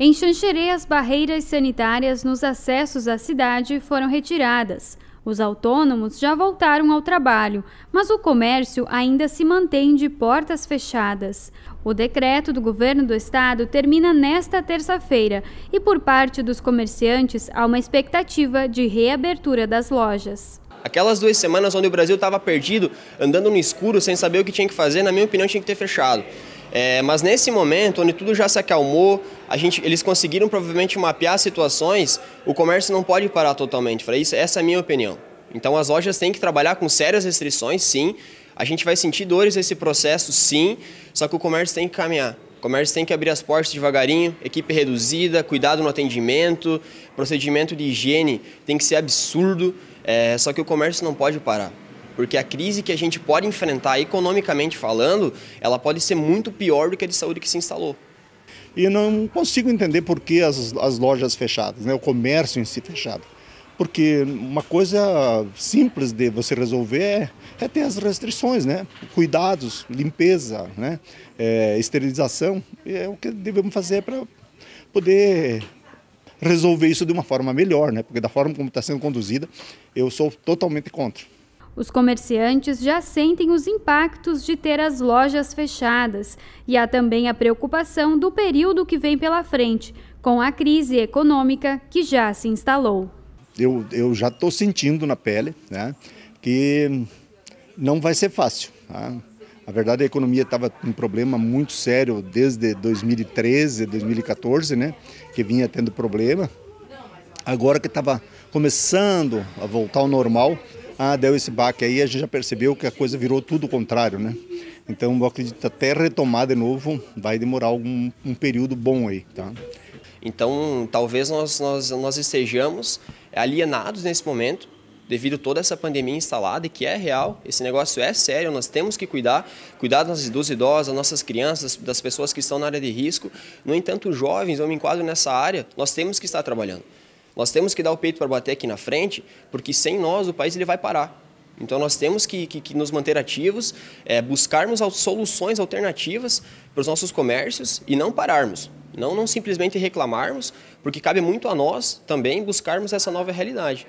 Em Xanxerê, as barreiras sanitárias nos acessos à cidade foram retiradas. Os autônomos já voltaram ao trabalho, mas o comércio ainda se mantém de portas fechadas. O decreto do governo do estado termina nesta terça-feira e, por parte dos comerciantes, há uma expectativa de reabertura das lojas. Aquelas duas semanas onde o Brasil estava perdido, andando no escuro, sem saber o que tinha que fazer, na minha opinião, tinha que ter fechado. É, mas nesse momento, onde tudo já se acalmou, a gente, eles conseguiram provavelmente mapear situações, o comércio não pode parar totalmente. Falei, isso, essa é a minha opinião. Então as lojas têm que trabalhar com sérias restrições, sim. A gente vai sentir dores nesse processo, sim. Só que o comércio tem que caminhar. O comércio tem que abrir as portas devagarinho, equipe reduzida, cuidado no atendimento, procedimento de higiene tem que ser absurdo. É, só que o comércio não pode parar porque a crise que a gente pode enfrentar economicamente falando, ela pode ser muito pior do que a de saúde que se instalou. E não consigo entender por que as, as lojas fechadas, né? o comércio em si fechado. Porque uma coisa simples de você resolver é, é ter as restrições, né? cuidados, limpeza, né? É, esterilização. É o que devemos fazer para poder resolver isso de uma forma melhor, né? porque da forma como está sendo conduzida, eu sou totalmente contra. Os comerciantes já sentem os impactos de ter as lojas fechadas e há também a preocupação do período que vem pela frente, com a crise econômica que já se instalou. Eu, eu já estou sentindo na pele né, que não vai ser fácil. Tá? A verdade, é a economia estava com um problema muito sério desde 2013, 2014, né? Que vinha tendo problema. Agora que estava começando a voltar ao normal, ah, deu esse baque aí, a gente já percebeu que a coisa virou tudo o contrário, né? Então, eu acredito até retomar de novo vai demorar algum, um período bom aí, tá? Então, talvez nós, nós, nós estejamos alienados nesse momento, devido a toda essa pandemia instalada, e que é real, esse negócio é sério, nós temos que cuidar, cuidar das, dos idosos, das nossas crianças, das pessoas que estão na área de risco. No entanto, jovens, eu me enquadro nessa área, nós temos que estar trabalhando. Nós temos que dar o peito para bater aqui na frente, porque sem nós o país ele vai parar. Então nós temos que, que, que nos manter ativos, é, buscarmos soluções alternativas para os nossos comércios e não pararmos. Não, não simplesmente reclamarmos, porque cabe muito a nós também buscarmos essa nova realidade.